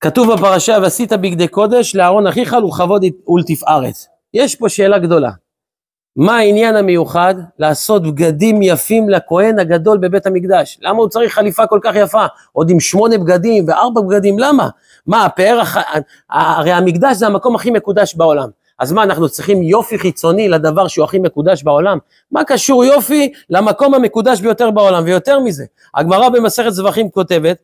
כתוב בפרשה, ועשית בגדי קודש לאהרון אחיך ולכבוד ולתפארת. יש פה שאלה גדולה. מה העניין המיוחד לעשות בגדים יפים לכהן הגדול בבית המקדש? למה הוא צריך חליפה כל כך יפה? עוד עם שמונה בגדים וארבע בגדים, למה? מה, הפאר, הח... הרי המקדש זה המקום הכי מקודש בעולם. אז מה, אנחנו צריכים יופי חיצוני לדבר שהוא הכי מקודש בעולם? מה קשור יופי למקום המקודש ביותר בעולם? ויותר מזה, הגמרא במסכת זבחים כותבת,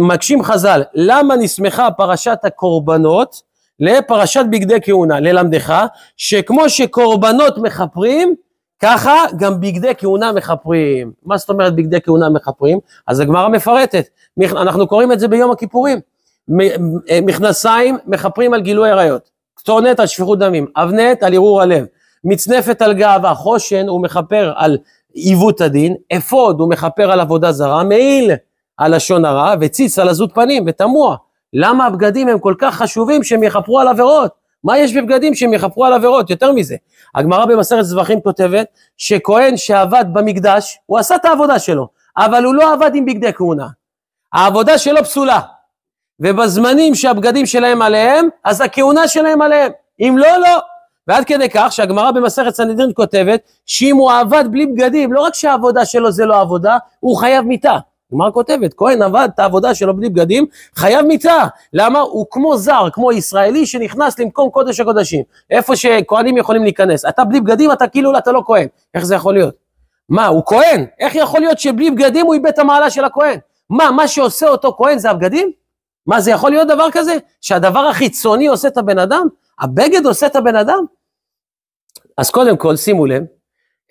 מקשים חז"ל, למה נסמכה פרשת הקורבנות לפרשת בגדי כהונה? ללמדך, שכמו שקורבנות מכפרים, ככה גם בגדי כהונה מכפרים. מה זאת אומרת בגדי כהונה מכפרים? אז הגמרא מפרטת, אנחנו קוראים את זה ביום הכיפורים. אה, מכנסיים מכפרים על גילוי עריות, קטונת על שפיכות דמים, אבנת על ערעור הלב, מצנפת על גאווה, חושן הוא מכפר על עיוות הדין, אפוד הוא מכפר על עבודה זרה, מעיל הלשון הרע וציץ על עזות פנים ותמוה. למה הבגדים הם כל כך חשובים שהם יכפרו על עבירות? מה יש בבגדים שהם יכפרו על עבירות? יותר מזה, הגמרא במסכת זבחים כותבת שכהן שעבד במקדש, הוא עשה את העבודה שלו, אבל הוא לא עבד עם בגדי כהונה. העבודה שלו פסולה, ובזמנים שהבגדים שלהם עליהם, אז הכהונה שלהם עליהם. אם לא, לא. ועד כדי כך שהגמרא במסכת סנדרין כותבת שאם הוא עבד בלי בגדים, לא רק שהעבודה שלו זה לא עבודה, הוא חייב מיתה. הגמרא כותבת, כהן עבד את העבודה שלו בלי בגדים, חייב מיתה. למה? הוא כמו זר, כמו ישראלי שנכנס למקום קודש הקודשים, איפה שכהנים יכולים להיכנס. אתה בלי בגדים, אתה כאילו, לא, אתה לא כהן. איך זה יכול להיות? מה, הוא כהן? איך יכול להיות שבלי בגדים הוא איבד את המעלה של הכהן? מה, מה שעושה אותו כהן זה הבגדים? מה, זה יכול להיות דבר כזה? שהדבר החיצוני עושה את הבן אדם? הבגד עושה את הבן אדם? אז קודם כל, שימו לב,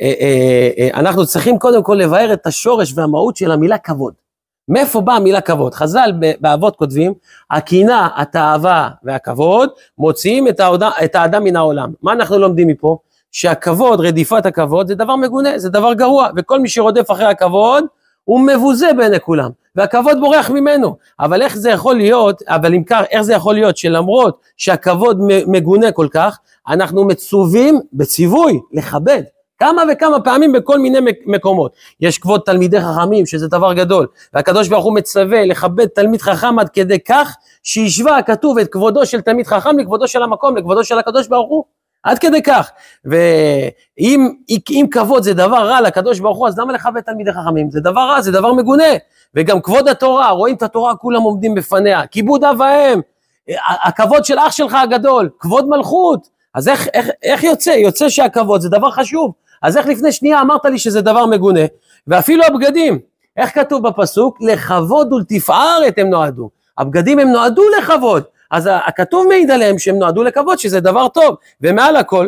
אה, אה, אה, אנחנו צריכים קודם כל לבאר את השורש והמהות של המילה כבוד. מאיפה באה המילה כבוד? חז"ל באבות כותבים, הקינה, התאווה והכבוד מוציאים את, האדם, את האדם מן העולם. מה אנחנו לומדים מפה? שהכבוד, רדיפת הכבוד, זה דבר מגונה, זה דבר גרוע, וכל מי שרודף אחרי הכבוד, הוא מבוזה בעיני כולם, והכבוד בורח ממנו. אבל איך זה יכול להיות, אבל אם כך, איך זה יכול להיות שלמרות שהכבוד מגונה כל כך, אנחנו מצווים בציווי לכבד. כמה וכמה פעמים בכל מיני מקומות. יש כבוד תלמידי חכמים, שזה דבר גדול, והקדוש ברוך הוא מצווה לכבד תלמיד חכם עד כדי כך שהשווה הכתוב את כבודו של תלמיד חכם לכבודו של המקום, לכבודו של הקדוש ברוך הוא. עד כדי כך. ואם כבוד זה דבר רע לקדוש ברוך הוא, אז למה לכבד תלמידי חכמים? זה דבר רע, זה דבר מגונה. וגם כבוד התורה, רואים את התורה, כולם עומדים בפניה. כיבוד אב ואם, הכבוד של אח שלך הגדול, כבוד מלכות. אז איך, איך, איך יוצא? יוצא שהכבוד זה דבר חשוב. אז איך לפני שנייה אמרת לי שזה דבר מגונה? ואפילו הבגדים, איך כתוב בפסוק? לכבוד ולתפארת הם נועדו. הבגדים הם נועדו לכבוד, אז הכתוב מעיד עליהם שהם נועדו לכבוד, שזה דבר טוב. ומעל הכל,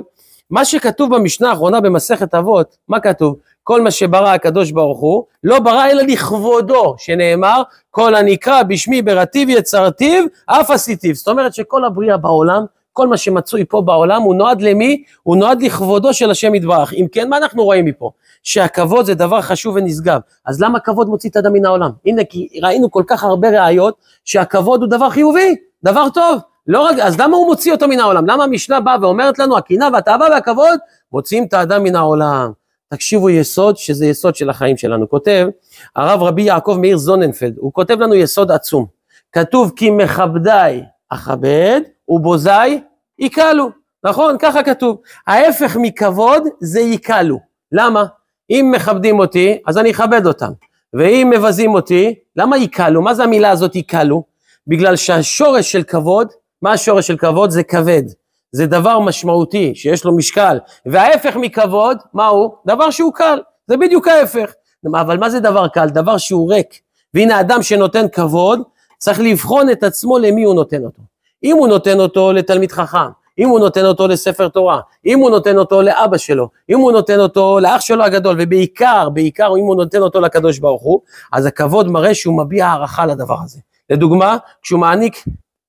מה שכתוב במשנה האחרונה במסכת אבות, מה כתוב? כל מה שברא הקדוש ברוך הוא, לא ברא אלא לכבודו, שנאמר, כל הנקרא בשמי ברטיב יצרתיו, אף עשיתיו. זאת אומרת שכל הבריאה בעולם כל מה שמצוי פה בעולם הוא נועד למי? הוא נועד לכבודו של השם יתברך. אם כן, מה אנחנו רואים מפה? שהכבוד זה דבר חשוב ונשגב. אז למה כבוד מוציא את האדם מן העולם? הנה, כי ראינו כל כך הרבה ראיות שהכבוד הוא דבר חיובי, דבר טוב. לא רק, אז למה הוא מוציא אותו מן העולם? למה המשנה באה ואומרת לנו, הקנאה והתאווה והכבוד מוציאים את האדם מן העולם? תקשיבו יסוד, שזה יסוד של החיים שלנו. כותב הרב רבי יעקב מאיר זוננפלד, הוא כותב לנו יסוד עצום. כתוב כי מכבדי אכבד ובוזי יקלו, נכון? ככה כתוב. ההפך מכבוד זה יקלו. למה? אם מכבדים אותי, אז אני אכבד אותם. ואם מבזים אותי, למה יקלו? מה זה המילה הזאת יקלו? בגלל שהשורש של כבוד, מה השורש של כבוד? זה כבד. זה דבר משמעותי, שיש לו משקל. וההפך מכבוד, מה הוא? דבר שהוא קל. זה בדיוק ההפך. אבל מה זה דבר קל? דבר שהוא ריק. והנה אדם שנותן כבוד, צריך לבחון את עצמו למי הוא נותן אותו. אם הוא נותן אותו לתלמיד חכם, אם הוא נותן אותו לספר תורה, אם הוא נותן אותו לאבא שלו, אם הוא נותן אותו לאח שלו הגדול, ובעיקר, בעיקר אם הוא נותן אותו לקדוש ברוך הוא, אז הכבוד מראה שהוא מביע הערכה לדבר הזה. לדוגמה, כשהוא מעניק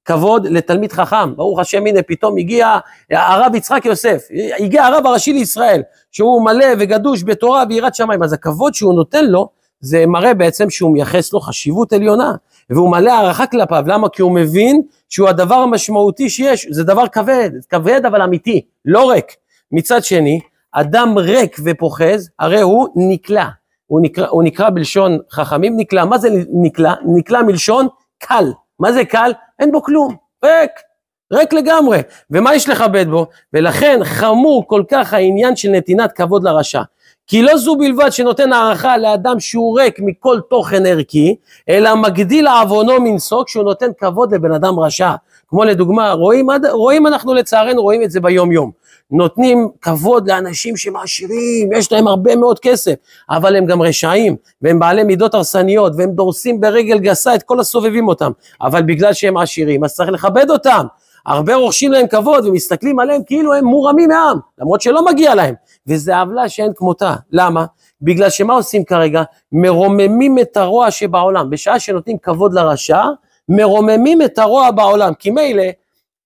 כבוד לתלמיד חכם, ברוך השם, הנה פתאום הגיע הרב יצחק יוסף, הגיע הרב הראשי לישראל, שהוא מלא וגדוש בתורה ויראת שמיים, אז הכבוד שהוא נותן לו, זה מראה בעצם שהוא מייחס לו חשיבות עליונה, והוא מלא הערכה כלפיו, למה? כי הוא מבין שהוא הדבר המשמעותי שיש, זה דבר כבד, כבד אבל אמיתי, לא ריק. מצד שני, אדם ריק ופוחז, הרי הוא נקלע. הוא נקרא, הוא נקרא בלשון חכמים, נקלע, מה זה נקלע? נקלע מלשון קל. מה זה קל? אין בו כלום, ריק, ריק לגמרי. ומה יש לכבד בו? ולכן חמור כל כך העניין של נתינת כבוד לרשע. כי לא זו בלבד שנותן הערכה לאדם שהוא ריק מכל תוכן ערכי, אלא מגדיל עוונו מנשוא כשהוא נותן כבוד לבן אדם רשע. כמו לדוגמה, רואים, רואים אנחנו לצערנו, רואים את זה ביום יום. נותנים כבוד לאנשים שהם עשירים, יש להם הרבה מאוד כסף, אבל הם גם רשעים, והם בעלי מידות הרסניות, והם דורסים ברגל גסה את כל הסובבים אותם, אבל בגלל שהם עשירים, אז צריך לכבד אותם. הרבה רוכשים להם כבוד ומסתכלים עליהם כאילו הם מורמים מעם, למרות שלא מגיע להם. וזה עוולה שאין כמותה. למה? בגלל שמה עושים כרגע? מרוממים את הרוע שבעולם. בשעה שנותנים כבוד לרשע, מרוממים את הרוע בעולם. כי מילא,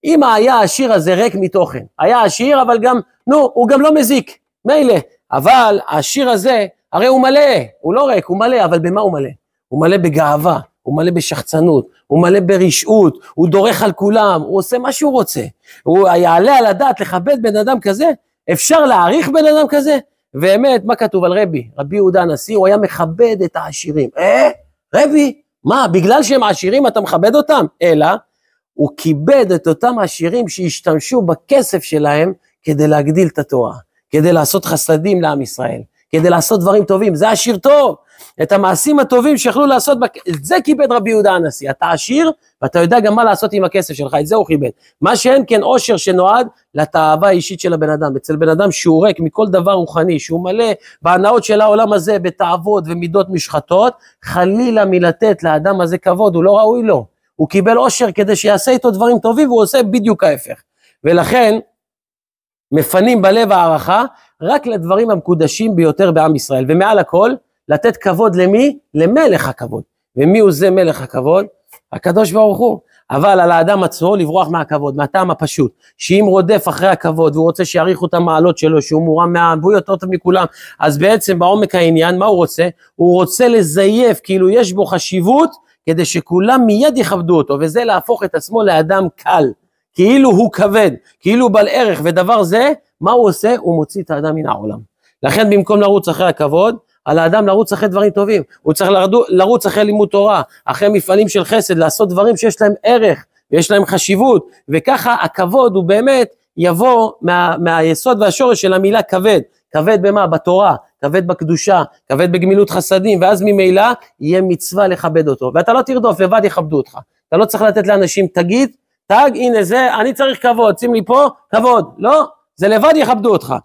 אם היה השיר הזה ריק מתוכן, היה השיר אבל גם, נו, הוא גם לא מזיק, מילא. אבל השיר הזה, הרי הוא מלא, הוא לא ריק, הוא מלא, אבל במה הוא מלא? הוא מלא בגאווה, הוא מלא בשחצנות, הוא מלא ברשעות, הוא דורך על כולם, הוא עושה מה שהוא רוצה. הוא יעלה על הדעת לכבד בן אדם כזה? אפשר להעריך בן אדם כזה? באמת, מה כתוב על רבי? רבי יהודה הנשיא, הוא היה מכבד את העשירים. אה, רבי, מה, בגלל שהם עשירים אתה מכבד אותם? אלא, הוא כיבד את אותם עשירים שהשתמשו בכסף שלהם כדי להגדיל את התורה, כדי לעשות חסדים לעם ישראל. כדי לעשות דברים טובים, זה עשיר טוב. את המעשים הטובים שיכלו לעשות, בק... את זה כיבד רבי יהודה הנשיא. אתה עשיר ואתה יודע גם מה לעשות עם הכסף שלך, את זה הוא כיבד. מה שאין כן עושר שנועד לתאווה האישית של הבן אדם. אצל בן אדם שהוא ריק מכל דבר רוחני, שהוא מלא בהנאות של העולם הזה, בתאוות ומידות משחטות, חלילה מלתת לאדם הזה כבוד, הוא לא ראוי לו. הוא קיבל עושר כדי שיעשה איתו דברים טובים, והוא עושה בדיוק ההפך. ולכן, מפנים בלב הערכה רק לדברים המקודשים ביותר בעם ישראל, ומעל הכל, לתת כבוד למי? למלך הכבוד. ומי הוא זה מלך הכבוד? הקדוש ברוך הוא. אבל על האדם עצמו לברוח מהכבוד, מהטעם הפשוט, שאם רודף אחרי הכבוד והוא רוצה שיעריכו את המעלות שלו, שהוא מורם מהעם והוא יותר טוב מכולם, אז בעצם בעומק העניין, מה הוא רוצה? הוא רוצה לזייף, כאילו יש בו חשיבות, כדי שכולם מיד יכבדו אותו, וזה להפוך את עצמו לאדם קל, כאילו הוא כבד, כאילו הוא בעל ערך, ודבר זה מה הוא עושה? הוא מוציא את האדם מן העולם. לכן במקום לרוץ אחרי הכבוד, על האדם לרוץ אחרי דברים טובים. הוא צריך לרדו, לרוץ אחרי לימוד תורה, אחרי מפעלים של חסד, לעשות דברים שיש להם ערך ויש להם חשיבות, וככה הכבוד הוא באמת יבוא מה, מהיסוד והשורש של המילה כבד. כבד במה? בתורה, כבד בקדושה, כבד בגמילות חסדים, ואז ממילא יהיה מצווה לכבד אותו. ואתה לא תרדוף, לבד יכבדו אותך. אתה לא צריך לתת לאנשים תגיד, תג, הנה זה, אני צריך כבוד, שים לי פה, כבוד. לא, זה לבד יכבדו אותך.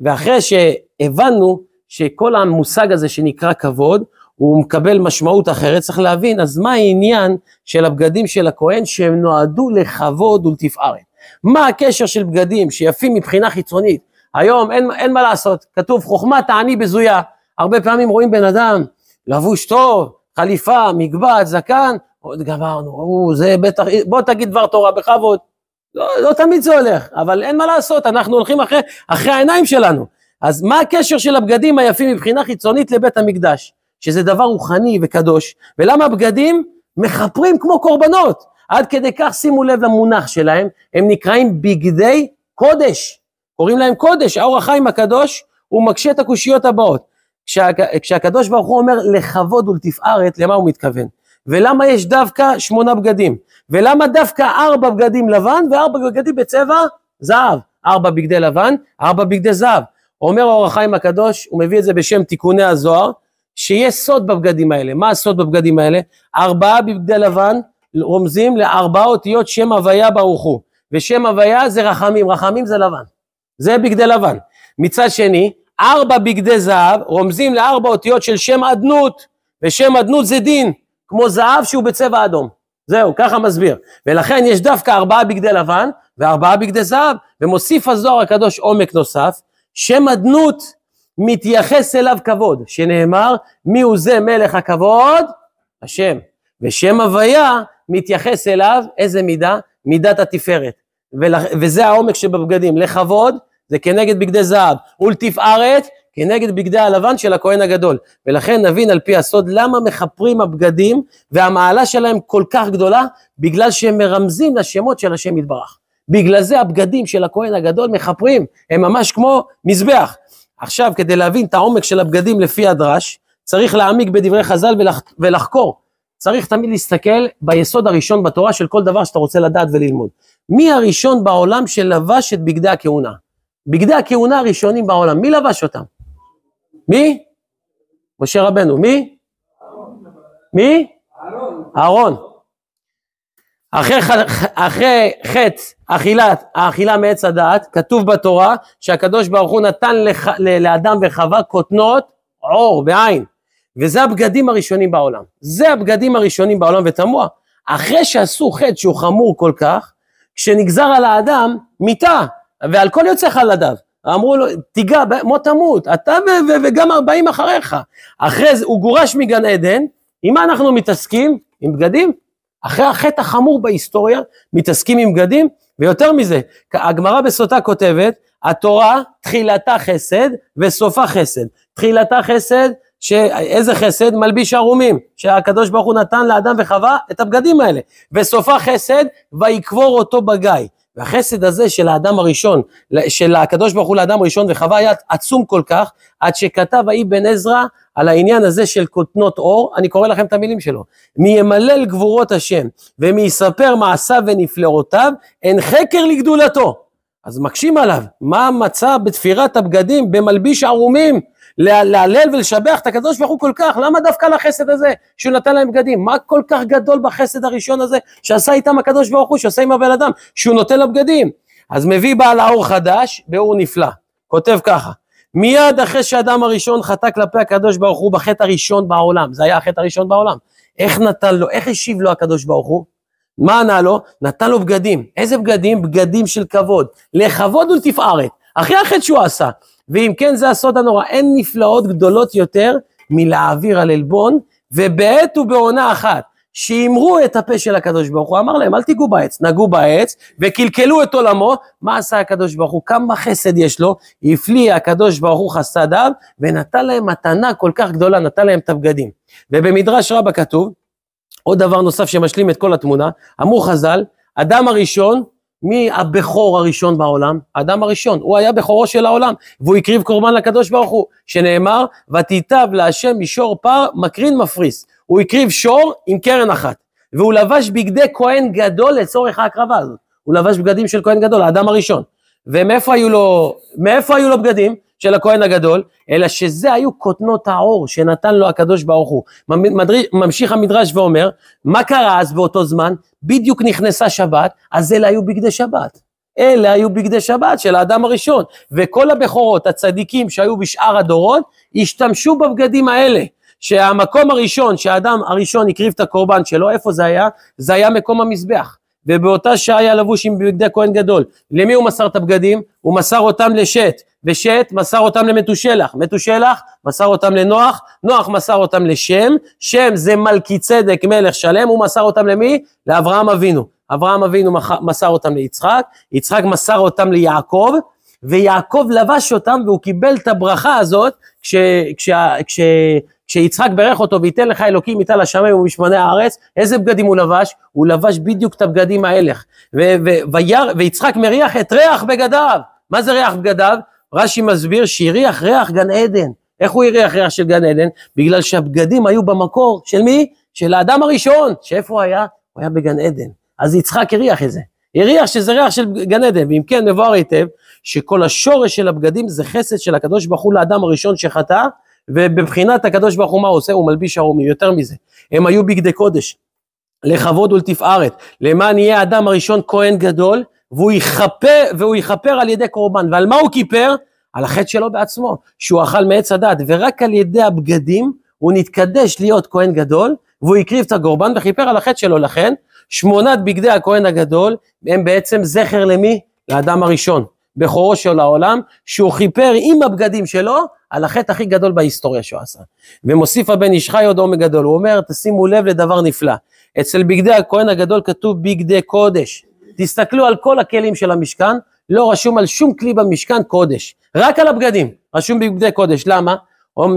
ואחרי שהבנו שכל המושג הזה שנקרא כבוד, הוא מקבל משמעות אחרת, צריך להבין, אז מה העניין של הבגדים של הכהן שהם נועדו לכבוד ולתפארת? מה הקשר של בגדים שיפים מבחינה חיצונית? היום אין, אין מה לעשות, כתוב חוכמה תעני בזויה. הרבה פעמים רואים בן אדם לבוש טוב, חליפה, מגבעת, זקן, עוד גמרנו, או, זה בטח, בוא תגיד דבר תורה בכבוד. לא, לא תמיד זה הולך, אבל אין מה לעשות, אנחנו הולכים אחרי, אחרי העיניים שלנו. אז מה הקשר של הבגדים היפים מבחינה חיצונית לבית המקדש? שזה דבר רוחני וקדוש, ולמה הבגדים מחפרים כמו קורבנות? עד כדי כך שימו לב למונח שלהם, הם נקראים בגדי קודש. קוראים להם קודש, האור החיים הקדוש, הוא מקשה את הקושיות הבאות. כשה, כשהקדוש ברוך הוא אומר לכבוד ולתפארת, למה הוא מתכוון? ולמה יש דווקא שמונה בגדים? ולמה דווקא ארבע בגדים לבן וארבע בגדים בצבע זהב? ארבע בגדי לבן, ארבע בגדי זהב. אומר אור החיים הקדוש, הוא מביא את זה בשם תיקוני הזוהר, שיש סוד בבגדים האלה. מה הסוד בבגדים האלה? ארבעה בגדי לבן רומזים לארבע אותיות שם הוויה ברוך הוא. ושם הוויה זה רחמים, רחמים זה לבן. זה בגדי לבן. מצד שני, ארבע בגדי זהב רומזים לארבע אותיות של שם אדנות, ושם אדנות זה דין, כמו זהב שהוא בצבע אדום. זהו, ככה מסביר. ולכן יש דווקא ארבעה בגדי לבן וארבעה בגדי זהב, ומוסיף הזוהר הקדוש עומק נוסף, שם אדנות מתייחס אליו כבוד, שנאמר, מי הוא זה מלך הכבוד? השם. ושם הוויה מתייחס אליו, איזה מידה? מידת התפארת. ולכ... וזה העומק שבבגדים, לכבוד זה כנגד בגדי זהב, ולתפארת כנגד בגדי הלבן של הכהן הגדול. ולכן נבין על פי הסוד למה מכפרים הבגדים והמעלה שלהם כל כך גדולה, בגלל שהם מרמזים לשמות של השם יתברך. בגלל זה הבגדים של הכהן הגדול מכפרים, הם ממש כמו מזבח. עכשיו, כדי להבין את העומק של הבגדים לפי הדרש, צריך להעמיק בדברי חז"ל ולח, ולחקור. צריך תמיד להסתכל ביסוד הראשון בתורה של כל דבר שאתה רוצה לדעת וללמוד. מי הראשון בעולם שלבש את בגדי הכהונה? בגדי הכהונה הראשונים בעולם, מי לבש אותם? מי? משה רבנו. מי? מי? אהרון. אחרי, אחרי חטא האכילה מעץ הדעת, כתוב בתורה שהקדוש ברוך הוא נתן לאדם וחווה קוטנות עור בעין. וזה הבגדים הראשונים בעולם. זה הבגדים הראשונים בעולם, ותמוה. אחרי שעשו חטא שהוא חמור כל כך, כשנגזר על האדם מיתה, ועל כל יוצא חלדיו. אמרו לו, תיגע, מות תמות, אתה ו- ו- וגם ארבעים אחריך. אחרי זה, הוא גורש מגן עדן, עם מה אנחנו מתעסקים? עם בגדים? אחרי החטא החמור בהיסטוריה, מתעסקים עם בגדים, ויותר מזה, הגמרא בסוטה כותבת, התורה תחילתה חסד וסופה חסד. תחילתה חסד, ש... איזה חסד? מלביש ערומים, שהקדוש ברוך הוא נתן לאדם וחווה את הבגדים האלה. וסופה חסד, ויקבור אותו בגיא. והחסד הזה של האדם הראשון, של הקדוש ברוך הוא לאדם הראשון וחווה היה עצום כל כך, עד שכתב האי בן עזרא על העניין הזה של כותנות אור, אני קורא לכם את המילים שלו, מי ימלל גבורות השם ומי יספר מעשיו ונפלאותיו, אין חקר לגדולתו. אז מקשים עליו, מה מצא בתפירת הבגדים במלביש ערומים? להלל ולשבח את הקדוש ברוך הוא כל כך, למה דווקא לחסד הזה שהוא נתן להם בגדים? מה כל כך גדול בחסד הראשון הזה שעשה איתם הקדוש ברוך הוא, שעשה עם הבן אדם, שהוא נותן לו בגדים? אז מביא בעל האור חדש, באור נפלא, כותב ככה, מיד אחרי שהאדם הראשון חטא כלפי הקדוש ברוך הוא בחטא הראשון בעולם, זה היה החטא הראשון בעולם, איך נתן לו, איך השיב לו הקדוש ברוך הוא? מה ענה לו? נתן לו בגדים. איזה בגדים? בגדים של כבוד. לכבוד ולתפארת. אחרי החטא שהוא עשה. ואם כן זה הסוד הנורא, אין נפלאות גדולות יותר מלהעביר על עלבון, ובעת ובעונה אחת. שימרו את הפה של הקדוש ברוך הוא, אמר להם אל תיגעו בעץ, נגעו בעץ וקלקלו את עולמו, מה עשה הקדוש ברוך הוא, כמה חסד יש לו, הפליא הקדוש ברוך הוא חסדיו ונתן להם מתנה כל כך גדולה, נתן להם את הבגדים. ובמדרש רבה כתוב, עוד דבר נוסף שמשלים את כל התמונה, אמרו חז"ל, אדם הראשון מי הבכור הראשון בעולם? האדם הראשון, הוא היה בכורו של העולם, והוא הקריב קורבן לקדוש ברוך הוא, שנאמר, ותיטב להשם משור פר, מקרין מפריס. הוא הקריב שור עם קרן אחת, והוא לבש בגדי כהן גדול לצורך ההקרבה הזאת. הוא לבש בגדים של כהן גדול, האדם הראשון. ומאיפה היו לו, מאיפה היו לו בגדים? של הכהן הגדול, אלא שזה היו קוטנות העור שנתן לו הקדוש ברוך הוא. ממשיך המדרש ואומר, מה קרה אז באותו זמן? בדיוק נכנסה שבת, אז אלה היו בגדי שבת. אלה היו בגדי שבת של האדם הראשון, וכל הבכורות, הצדיקים שהיו בשאר הדורות, השתמשו בבגדים האלה. שהמקום הראשון, שהאדם הראשון הקריב את הקורבן שלו, איפה זה היה? זה היה מקום המזבח. ובאותה שעה היה לבוש עם בגדי כהן גדול. למי הוא מסר את הבגדים? הוא מסר אותם לשת, ושת מסר אותם למתושלח, מתושלח מסר אותם לנוח, נוח מסר אותם לשם, שם זה מלכי צדק מלך שלם, הוא מסר אותם למי? לאברהם אבינו. אברהם אבינו מסר אותם ליצחק, יצחק מסר אותם ליעקב, ויעקב לבש אותם והוא קיבל את הברכה הזאת כש, כש, כש, כשיצחק ברך אותו וייתן לך אלוקים מטל השמיים ומשמני הארץ, איזה בגדים הוא לבש? הוא לבש בדיוק את הבגדים האלה. ו- ו- ויר, ויצחק מריח את ריח בגדיו. מה זה ריח בגדיו? רש"י מסביר שהריח ריח גן עדן. איך הוא הריח ריח של גן עדן? בגלל שהבגדים היו במקור של מי? של האדם הראשון. שאיפה הוא היה? הוא היה בגן עדן. אז יצחק הריח את זה. הריח שזה ריח של גן עדן, ואם כן מבואר היטב שכל השורש של הבגדים זה חסד של הקדוש ברוך הוא לאדם הראשון שחטא, ובבחינת הקדוש ברוך הוא מה עושה? הוא מלביש ערומים, יותר מזה. הם היו בגדי קודש, לכבוד ולתפארת, למען יהיה האדם הראשון כהן גדול, והוא יכפר, והוא יכפר על ידי קורבן. ועל מה הוא כיפר? על החטא שלו בעצמו, שהוא אכל מעץ הדת, ורק על ידי הבגדים הוא נתקדש להיות כהן גדול, והוא הקריב את הקורבן וכיפר על החטא שלו. לכן, שמונת בגדי הכהן הגדול הם בעצם זכר למי? לאדם הראשון, בכורו של העולם, שהוא כיפר עם הבגדים שלו על החטא הכי גדול בהיסטוריה שהוא עשה. ומוסיף הבן איש חי עוד עומק גדול, הוא אומר, תשימו לב לדבר נפלא. אצל בגדי הכהן הגדול כתוב בגדי קודש. תסתכלו על כל הכלים של המשכן, לא רשום על שום כלי במשכן קודש, רק על הבגדים, רשום בגדי קודש, למה?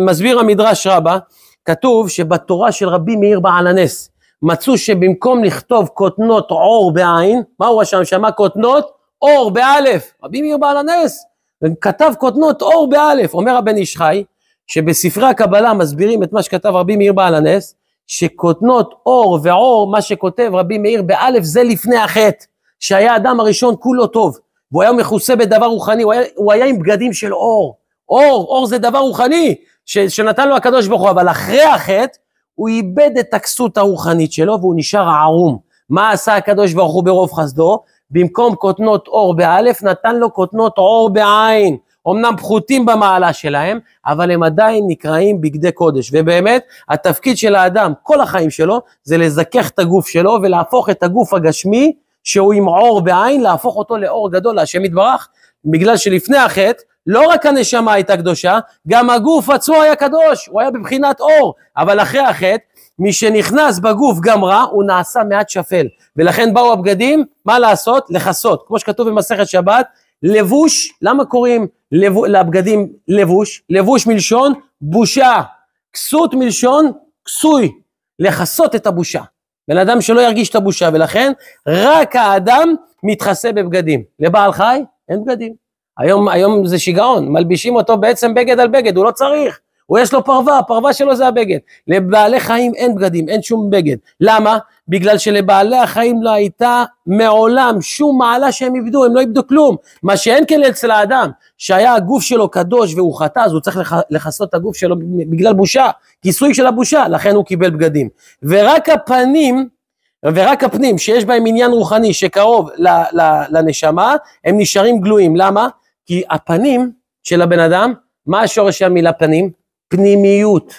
מסביר המדרש רבה, כתוב שבתורה של רבי מאיר בעל הנס, מצאו שבמקום לכתוב קוטנות עור בעין, מה הוא רשם שם? קוטנות? עור באלף, רבי מאיר בעל הנס, וכתב קוטנות אור באלף, אומר הבן איש חי, שבספרי הקבלה מסבירים את מה שכתב רבי מאיר בעל הנס, שקוטנות אור ועור, מה שכותב רבי מאיר באלף זה לפני החטא, שהיה האדם הראשון כולו טוב, והוא היה מכוסה בדבר רוחני, הוא היה, הוא היה עם בגדים של אור, אור, אור זה דבר רוחני ש, שנתן לו הקדוש ברוך הוא, אבל אחרי החטא הוא איבד את הכסות הרוחנית שלו והוא נשאר ערום. מה עשה הקדוש ברוך הוא ברוב חסדו? במקום קוטנות אור באלף, נתן לו קוטנות אור בעין. אמנם פחותים במעלה שלהם, אבל הם עדיין נקראים בגדי קודש. ובאמת, התפקיד של האדם, כל החיים שלו, זה לזכך את הגוף שלו ולהפוך את הגוף הגשמי, שהוא עם עור בעין, להפוך אותו לאור גדול להשם יתברך, בגלל שלפני החטא, לא רק הנשמה הייתה קדושה, גם הגוף עצמו היה קדוש, הוא היה בבחינת אור, אבל אחרי החטא, מי שנכנס בגוף גם רע, הוא נעשה מעט שפל. ולכן באו הבגדים, מה לעשות? לכסות. כמו שכתוב במסכת שבת, לבוש, למה קוראים לב, לבגדים לבוש? לבוש מלשון בושה. כסות מלשון כסוי. לכסות את הבושה. בן אדם שלא ירגיש את הבושה, ולכן רק האדם מתחסה בבגדים. לבעל חי אין בגדים. היום, היום זה שיגעון, מלבישים אותו בעצם בגד על בגד, הוא לא צריך. הוא יש לו פרווה, הפרווה שלו זה הבגד. לבעלי חיים אין בגדים, אין שום בגד. למה? בגלל שלבעלי החיים לא הייתה מעולם שום מעלה שהם איבדו, הם לא איבדו כלום. מה שאין כן אצל האדם, שהיה הגוף שלו קדוש והוא חטא, אז הוא צריך לכסות את הגוף שלו בגלל בושה, כיסוי של הבושה, לכן הוא קיבל בגדים. ורק הפנים, ורק הפנים שיש בהם עניין רוחני שקרוב ל, ל, לנשמה, הם נשארים גלויים. למה? כי הפנים של הבן אדם, מה השורש של המילה פנים? פנימיות.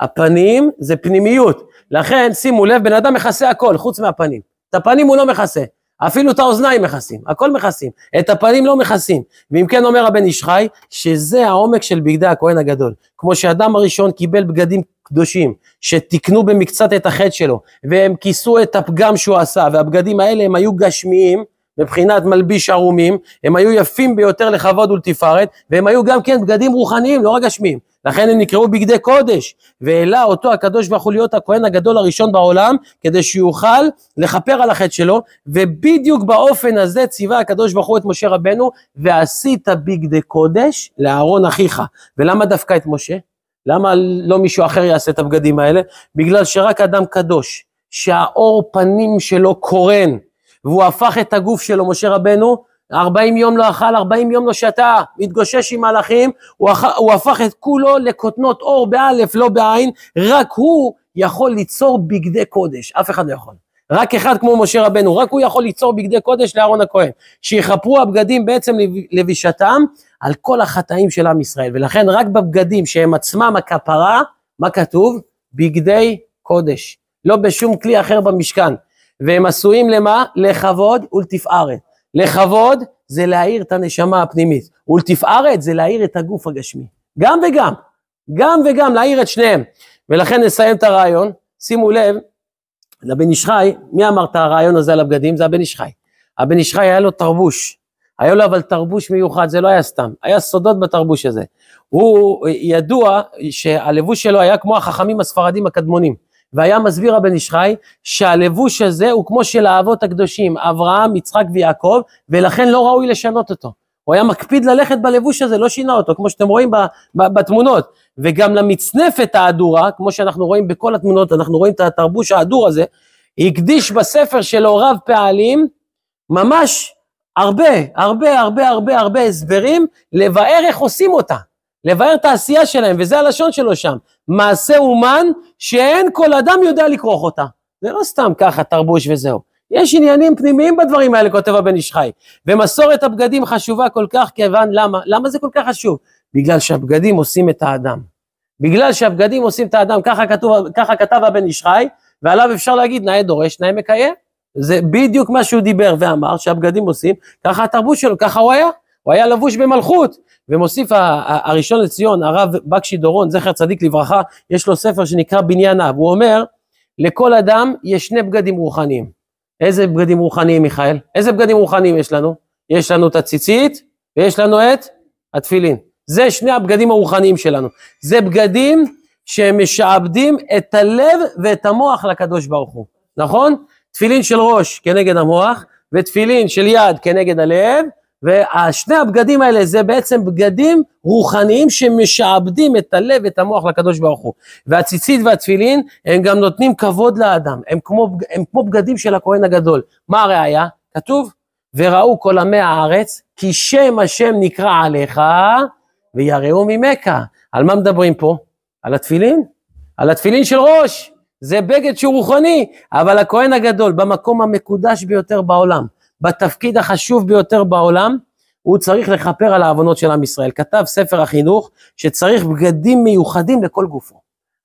הפנים זה פנימיות. לכן, שימו לב, בן אדם מכסה הכל, חוץ מהפנים. את הפנים הוא לא מכסה. אפילו את האוזניים מכסים, הכל מכסים, את הפנים לא מכסים. ואם כן אומר הבן איש חי, שזה העומק של בגדי הכהן הגדול. כמו שאדם הראשון קיבל בגדים קדושים, שתיקנו במקצת את החטא שלו, והם כיסו את הפגם שהוא עשה, והבגדים האלה הם היו גשמיים, מבחינת מלביש ערומים, הם היו יפים ביותר לכבוד ולתפארת, והם היו גם כן בגדים רוחניים, לא רק גשמיים. לכן הם נקראו בגדי קודש, והעלה אותו הקדוש ברוך הוא להיות הכהן הגדול הראשון בעולם, כדי שיוכל לכפר על החטא שלו, ובדיוק באופן הזה ציווה הקדוש ברוך הוא את משה רבנו, ועשית בגדי קודש לאהרון אחיך. ולמה דווקא את משה? למה לא מישהו אחר יעשה את הבגדים האלה? בגלל שרק אדם קדוש, שהאור פנים שלו קורן, והוא הפך את הגוף שלו, משה רבנו, 40 יום לא אכל, 40 יום לא שתה, מתגושש עם מלאכים, הוא, אח, הוא הפך את כולו לקוטנות אור באלף, לא בעין, רק הוא יכול ליצור בגדי קודש, אף אחד לא יכול. רק אחד כמו משה רבנו, רק הוא יכול ליצור בגדי קודש לאהרון הכהן, שיכפרו הבגדים בעצם לבישתם על כל החטאים של עם ישראל, ולכן רק בבגדים שהם עצמם הכפרה, מה כתוב? בגדי קודש, לא בשום כלי אחר במשכן, והם עשויים למה? לכבוד ולתפארת. לכבוד זה להאיר את הנשמה הפנימית, ולתפארת זה להאיר את הגוף הגשמי. גם וגם, גם וגם, להאיר את שניהם. ולכן נסיים את הרעיון, שימו לב, לבן איש חי, מי אמר את הרעיון הזה על הבגדים? זה הבן איש חי. הבן איש חי היה לו תרבוש, היה לו אבל תרבוש מיוחד, זה לא היה סתם, היה סודות בתרבוש הזה. הוא ידוע שהלבוש שלו היה כמו החכמים הספרדים הקדמונים. והיה מסביר הבן איש חי שהלבוש הזה הוא כמו של האבות הקדושים, אברהם, יצחק ויעקב, ולכן לא ראוי לשנות אותו. הוא היה מקפיד ללכת בלבוש הזה, לא שינה אותו, כמו שאתם רואים בתמונות. וגם למצנפת האדורה, כמו שאנחנו רואים בכל התמונות, אנחנו רואים את התרבוש האדור הזה, הקדיש בספר שלו רב פעלים, ממש הרבה, הרבה, הרבה, הרבה, הרבה הסברים, לבאר איך עושים אותה. לבאר את העשייה שלהם, וזה הלשון שלו שם. מעשה אומן שאין כל אדם יודע לכרוך אותה. זה לא סתם ככה, תרבוש וזהו. יש עניינים פנימיים בדברים האלה, כותב הבן איש חי. ומסורת הבגדים חשובה כל כך, כיוון למה? למה זה כל כך חשוב? בגלל שהבגדים עושים את האדם. בגלל שהבגדים עושים את האדם, ככה, כתוב, ככה כתב הבן איש חי, ועליו אפשר להגיד נאה דורש, נאה מקיים. זה בדיוק מה שהוא דיבר ואמר, שהבגדים עושים, ככה התרבות שלו, ככה הוא היה. הוא היה לבוש במלכות, ומוסיף הראשון לציון, הרב בקשי דורון, זכר צדיק לברכה, יש לו ספר שנקרא בניין אב, הוא אומר, לכל אדם יש שני בגדים רוחניים. איזה בגדים רוחניים, מיכאל? איזה בגדים רוחניים יש לנו? יש לנו את הציצית, ויש לנו את התפילין. זה שני הבגדים הרוחניים שלנו. זה בגדים שמשעבדים את הלב ואת המוח לקדוש ברוך הוא, נכון? תפילין של ראש כנגד המוח, ותפילין של יד כנגד הלב, ושני הבגדים האלה זה בעצם בגדים רוחניים שמשעבדים את הלב ואת המוח לקדוש ברוך הוא. והציצית והתפילין הם גם נותנים כבוד לאדם, הם כמו, הם כמו בגדים של הכהן הגדול. מה הראיה? כתוב, וראו כל עמי הארץ, כי שם השם נקרא עליך, ויראו ממכה. על מה מדברים פה? על התפילין? על התפילין של ראש. זה בגד שהוא רוחני, אבל הכהן הגדול, במקום המקודש ביותר בעולם, בתפקיד החשוב ביותר בעולם, הוא צריך לכפר על העוונות של עם ישראל. כתב ספר החינוך שצריך בגדים מיוחדים לכל גופו.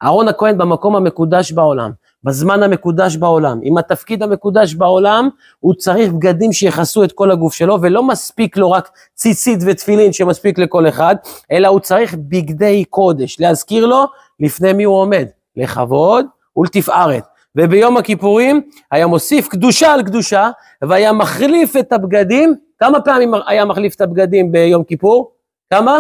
אהרון הכהן במקום המקודש בעולם, בזמן המקודש בעולם, עם התפקיד המקודש בעולם, הוא צריך בגדים שיכסו את כל הגוף שלו, ולא מספיק לו רק ציצית ותפילין שמספיק לכל אחד, אלא הוא צריך בגדי קודש, להזכיר לו לפני מי הוא עומד, לכבוד ולתפארת. וביום הכיפורים היה מוסיף קדושה על קדושה, והיה מחליף את הבגדים, כמה פעמים היה מחליף את הבגדים ביום כיפור? כמה?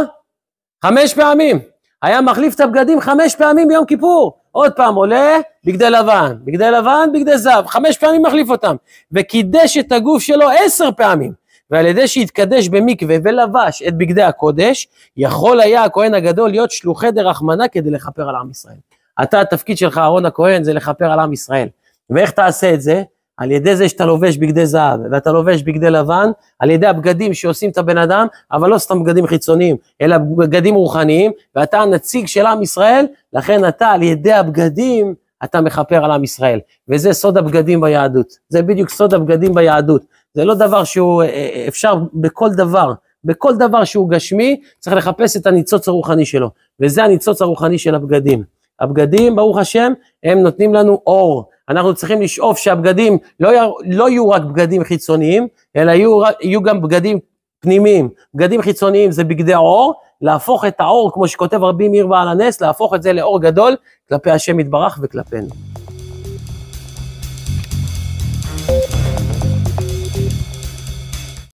חמש פעמים. היה מחליף את הבגדים חמש פעמים ביום כיפור. עוד פעם עולה, בגדי לבן, בגדי לבן, בגדי זהב, חמש פעמים מחליף אותם. וקידש את הגוף שלו עשר פעמים. ועל ידי שהתקדש במקווה ולבש את בגדי הקודש, יכול היה הכהן הגדול להיות שלוחי דרחמנה כדי לכפר על עם ישראל. אתה, התפקיד שלך, אהרון הכהן, זה לכפר על עם ישראל. ואיך תעשה את זה? על ידי זה שאתה לובש בגדי זהב, ואתה לובש בגדי לבן, על ידי הבגדים שעושים את הבן אדם, אבל לא סתם בגדים חיצוניים, אלא בגדים רוחניים, ואתה הנציג של עם ישראל, לכן אתה על ידי הבגדים, אתה מכפר על עם ישראל. וזה סוד הבגדים ביהדות. זה בדיוק סוד הבגדים ביהדות. זה לא דבר שהוא אה, אה, אפשר בכל דבר, בכל דבר שהוא גשמי, צריך לחפש את הניצוץ הרוחני שלו, וזה הניצוץ הרוחני של הבגדים. הבגדים, ברוך השם, הם נותנים לנו אור. אנחנו צריכים לשאוף שהבגדים לא, י... לא יהיו רק בגדים חיצוניים, אלא יהיו, רק... יהיו גם בגדים פנימיים. בגדים חיצוניים זה בגדי אור, להפוך את האור, כמו שכותב רבי מאיר בעל הנס, להפוך את זה לאור גדול כלפי השם יתברך וכלפינו.